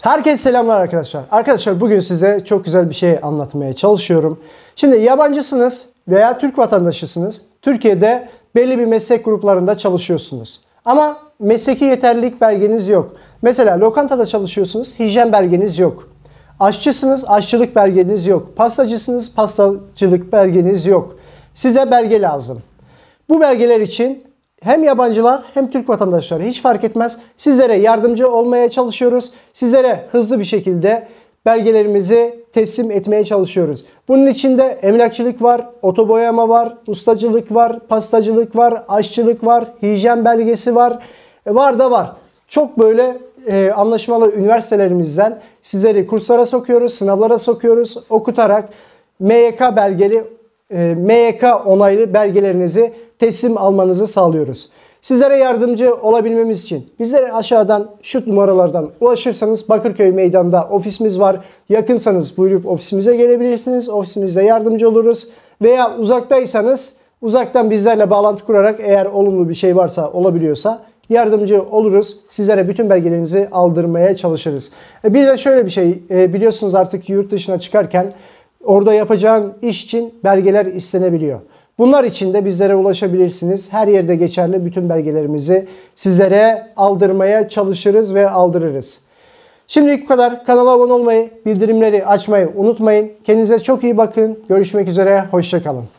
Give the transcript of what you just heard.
Herkese selamlar arkadaşlar. Arkadaşlar bugün size çok güzel bir şey anlatmaya çalışıyorum. Şimdi yabancısınız veya Türk vatandaşısınız. Türkiye'de belli bir meslek gruplarında çalışıyorsunuz. Ama mesleki yeterlilik belgeniz yok. Mesela lokantada çalışıyorsunuz, hijyen belgeniz yok. Aşçısınız, aşçılık belgeniz yok. Pastacısınız, pastacılık belgeniz yok. Size belge lazım. Bu belgeler için hem yabancılar hem Türk vatandaşları hiç fark etmez. Sizlere yardımcı olmaya çalışıyoruz. Sizlere hızlı bir şekilde belgelerimizi teslim etmeye çalışıyoruz. Bunun içinde emlakçılık var, otoboyama var, ustacılık var, pastacılık var, aşçılık var, hijyen belgesi var. E var da var. Çok böyle e, anlaşmalı üniversitelerimizden sizleri kurslara sokuyoruz, sınavlara sokuyoruz, okutarak MYK belgeli e, MYK onaylı belgelerinizi teslim almanızı sağlıyoruz. Sizlere yardımcı olabilmemiz için bizlere aşağıdan şu numaralardan ulaşırsanız Bakırköy Meydan'da ofisimiz var. Yakınsanız buyurup ofisimize gelebilirsiniz. Ofisimizde yardımcı oluruz. Veya uzaktaysanız uzaktan bizlerle bağlantı kurarak eğer olumlu bir şey varsa olabiliyorsa yardımcı oluruz. Sizlere bütün belgelerinizi aldırmaya çalışırız. E, bir de şöyle bir şey e, biliyorsunuz artık yurt dışına çıkarken Orada yapacağın iş için belgeler istenebiliyor. Bunlar için de bizlere ulaşabilirsiniz. Her yerde geçerli bütün belgelerimizi sizlere aldırmaya çalışırız ve aldırırız. Şimdilik bu kadar. Kanala abone olmayı, bildirimleri açmayı unutmayın. Kendinize çok iyi bakın. Görüşmek üzere, hoşçakalın.